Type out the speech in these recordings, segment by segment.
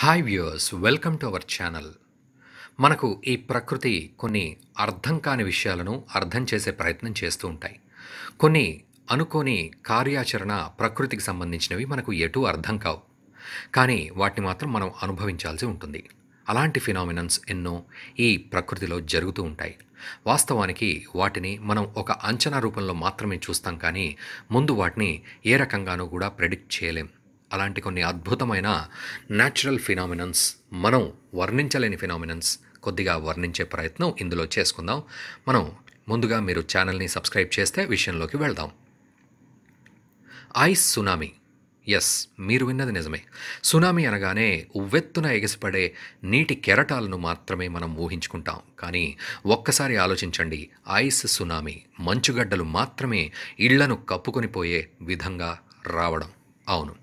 hi viewers welcome to our channel మనకు ఈ ప్రకృతి కొన్ని అర్థం కాని విషయాలను అర్థం చేసే ప్రయత్నం చేస్తూ ఉంటాయి కొన్ని అనుకోని కార్యాచరణ ప్రకృతికి సంబంధించినవి మనకు ఎటు అర్థం కావు కానీ వాటిని మాత్రం మనం అనుభవించాల్సి ఉంటుంది అలాంటి ఫినామినన్స్ ఎన్నో ఈ ప్రకృతిలో జరుగుతూ ఉంటాయి వాస్తవానికి వాటిని మనం ఒక అంచనా రూపంలో మాత్రమే చూస్తాం కానీ ముందు వాటిని ఏ రకంగానూ కూడా ప్రెడిక్ట్ చేయలేం అలాంటి కొన్ని అద్భుతమైన న్యాచురల్ ఫినామినన్స్ మనం వర్ణించలేని ఫినామినన్స్ కొద్దిగా వర్ణించే ప్రయత్నం ఇందులో చేసుకుందాం మనం ముందుగా మీరు ఛానల్ని సబ్స్క్రైబ్ చేస్తే విషయంలోకి వెళ్దాం ఐస్ సునామీ ఎస్ మీరు విన్నది నిజమే సునామీ అనగానే ఉవ్వెత్తున ఎగసిపడే నీటి కెరటాలను మాత్రమే మనం ఊహించుకుంటాం కానీ ఒక్కసారి ఆలోచించండి ఐస్ సునామీ మంచుగడ్డలు మాత్రమే ఇళ్లను పోయే విధంగా రావడం అవును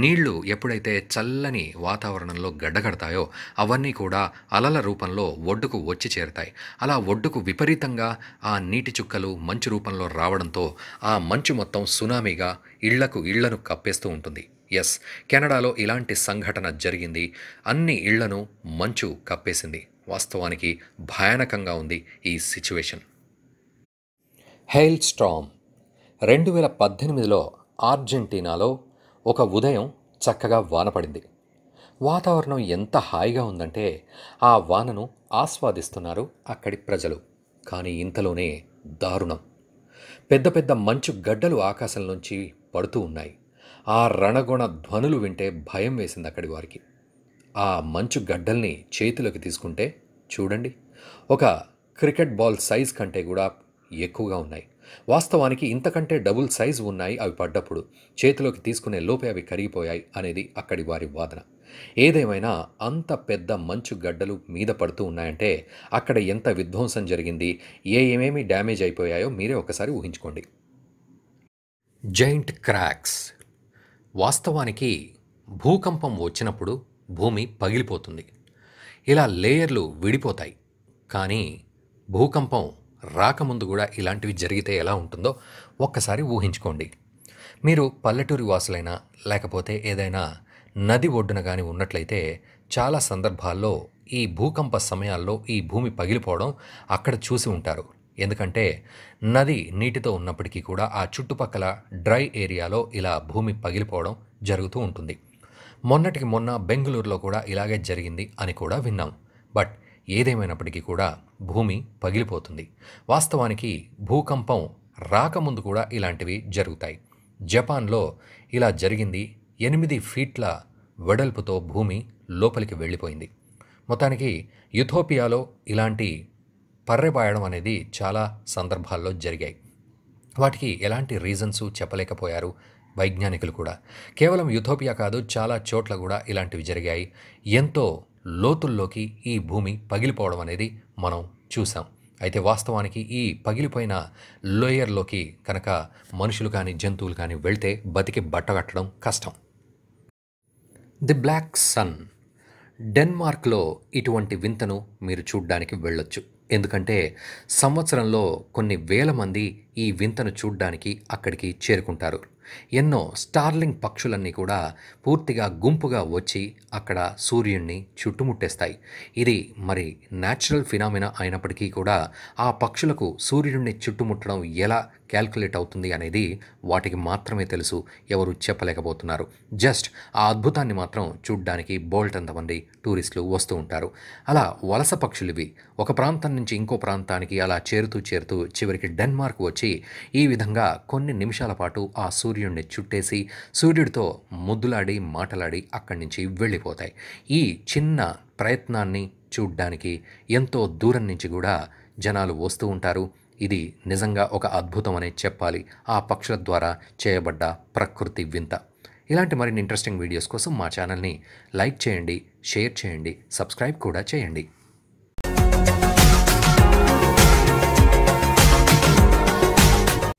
నీళ్లు ఎప్పుడైతే చల్లని వాతావరణంలో గడ్డగడతాయో అవన్నీ కూడా అలల రూపంలో ఒడ్డుకు వచ్చి చేరుతాయి అలా ఒడ్డుకు విపరీతంగా ఆ నీటి చుక్కలు మంచు రూపంలో రావడంతో ఆ మంచు మొత్తం సునామీగా ఇళ్లకు ఇళ్లను కప్పేస్తూ ఉంటుంది ఎస్ కెనడాలో ఇలాంటి సంఘటన జరిగింది అన్ని ఇళ్లను మంచు కప్పేసింది వాస్తవానికి భయానకంగా ఉంది ఈ సిచ్యువేషన్ హెయిల్ స్ట్రామ్ రెండు వేల పద్దెనిమిదిలో అర్జెంటీనాలో ఒక ఉదయం చక్కగా వాన పడింది వాతావరణం ఎంత హాయిగా ఉందంటే ఆ వానను ఆస్వాదిస్తున్నారు అక్కడి ప్రజలు కానీ ఇంతలోనే దారుణం పెద్ద పెద్ద మంచు గడ్డలు ఆకాశంలోంచి పడుతూ ఉన్నాయి ఆ రణగొణ ధ్వనులు వింటే భయం వేసింది అక్కడి వారికి ఆ మంచు గడ్డల్ని చేతిలోకి తీసుకుంటే చూడండి ఒక క్రికెట్ బాల్ సైజ్ కంటే కూడా ఎక్కువగా ఉన్నాయి వాస్తవానికి ఇంతకంటే డబుల్ సైజు ఉన్నాయి అవి పడ్డప్పుడు చేతిలోకి తీసుకునే లోపే అవి కరిగిపోయాయి అనేది అక్కడి వారి వాదన ఏదేమైనా అంత పెద్ద మంచు గడ్డలు మీద పడుతూ ఉన్నాయంటే అక్కడ ఎంత విధ్వంసం జరిగింది ఏ ఏమేమి డ్యామేజ్ అయిపోయాయో మీరే ఒకసారి ఊహించుకోండి జైంట్ క్రాక్స్ వాస్తవానికి భూకంపం వచ్చినప్పుడు భూమి పగిలిపోతుంది ఇలా లేయర్లు విడిపోతాయి కానీ భూకంపం రాకముందు కూడా ఇలాంటివి జరిగితే ఎలా ఉంటుందో ఒక్కసారి ఊహించుకోండి మీరు పల్లెటూరి వాసులైనా లేకపోతే ఏదైనా నది ఒడ్డున కానీ ఉన్నట్లయితే చాలా సందర్భాల్లో ఈ భూకంప సమయాల్లో ఈ భూమి పగిలిపోవడం అక్కడ చూసి ఉంటారు ఎందుకంటే నది నీటితో ఉన్నప్పటికీ కూడా ఆ చుట్టుపక్కల డ్రై ఏరియాలో ఇలా భూమి పగిలిపోవడం జరుగుతూ ఉంటుంది మొన్నటికి మొన్న బెంగళూరులో కూడా ఇలాగే జరిగింది అని కూడా విన్నాం బట్ ఏదేమైనప్పటికీ కూడా భూమి పగిలిపోతుంది వాస్తవానికి భూకంపం రాకముందు కూడా ఇలాంటివి జరుగుతాయి జపాన్లో ఇలా జరిగింది ఎనిమిది ఫీట్ల వెడల్పుతో భూమి లోపలికి వెళ్ళిపోయింది మొత్తానికి యుథోపియాలో ఇలాంటి పర్రెబాయడం అనేది చాలా సందర్భాల్లో జరిగాయి వాటికి ఎలాంటి రీజన్స్ చెప్పలేకపోయారు వైజ్ఞానికులు కూడా కేవలం యుథోపియా కాదు చాలా చోట్ల కూడా ఇలాంటివి జరిగాయి ఎంతో లోతుల్లోకి ఈ భూమి పగిలిపోవడం అనేది మనం చూసాం అయితే వాస్తవానికి ఈ పగిలిపోయిన లోయర్లోకి కనుక మనుషులు కానీ జంతువులు కానీ వెళ్తే బతికి బట్టగట్టడం కష్టం ది బ్లాక్ సన్ డెన్మార్క్లో ఇటువంటి వింతను మీరు చూడ్డానికి వెళ్ళొచ్చు ఎందుకంటే సంవత్సరంలో కొన్ని వేల మంది ఈ వింతను చూడ్డానికి అక్కడికి చేరుకుంటారు ఎన్నో స్టార్లింగ్ పక్షులన్నీ కూడా పూర్తిగా గుంపుగా వచ్చి అక్కడ సూర్యుణ్ణి చుట్టుముట్టేస్తాయి ఇది మరి న్యాచురల్ ఫినామినా అయినప్పటికీ కూడా ఆ పక్షులకు సూర్యుడిని చుట్టుముట్టడం ఎలా క్యాల్కులేట్ అవుతుంది అనేది వాటికి మాత్రమే తెలుసు ఎవరు చెప్పలేకపోతున్నారు జస్ట్ ఆ అద్భుతాన్ని మాత్రం చూడ్డానికి బోల్ట్ అంతమంది టూరిస్టులు వస్తూ ఉంటారు అలా వలస పక్షులు ఇవి ఒక ప్రాంతం నుంచి ఇంకో ప్రాంతానికి అలా చేరుతూ చేరుతూ చివరికి డెన్మార్క్ వచ్చి వచ్చి ఈ విధంగా కొన్ని నిమిషాల పాటు ఆ సూర్యుడిని చుట్టేసి సూర్యుడితో ముద్దులాడి మాటలాడి అక్కడి నుంచి వెళ్ళిపోతాయి ఈ చిన్న ప్రయత్నాన్ని చూడ్డానికి ఎంతో దూరం నుంచి కూడా జనాలు వస్తూ ఉంటారు ఇది నిజంగా ఒక అద్భుతమనే చెప్పాలి ఆ పక్షుల ద్వారా చేయబడ్డ ప్రకృతి వింత ఇలాంటి మరిన్ని ఇంట్రెస్టింగ్ వీడియోస్ కోసం మా ఛానల్ని లైక్ చేయండి షేర్ చేయండి సబ్స్క్రైబ్ కూడా చేయండి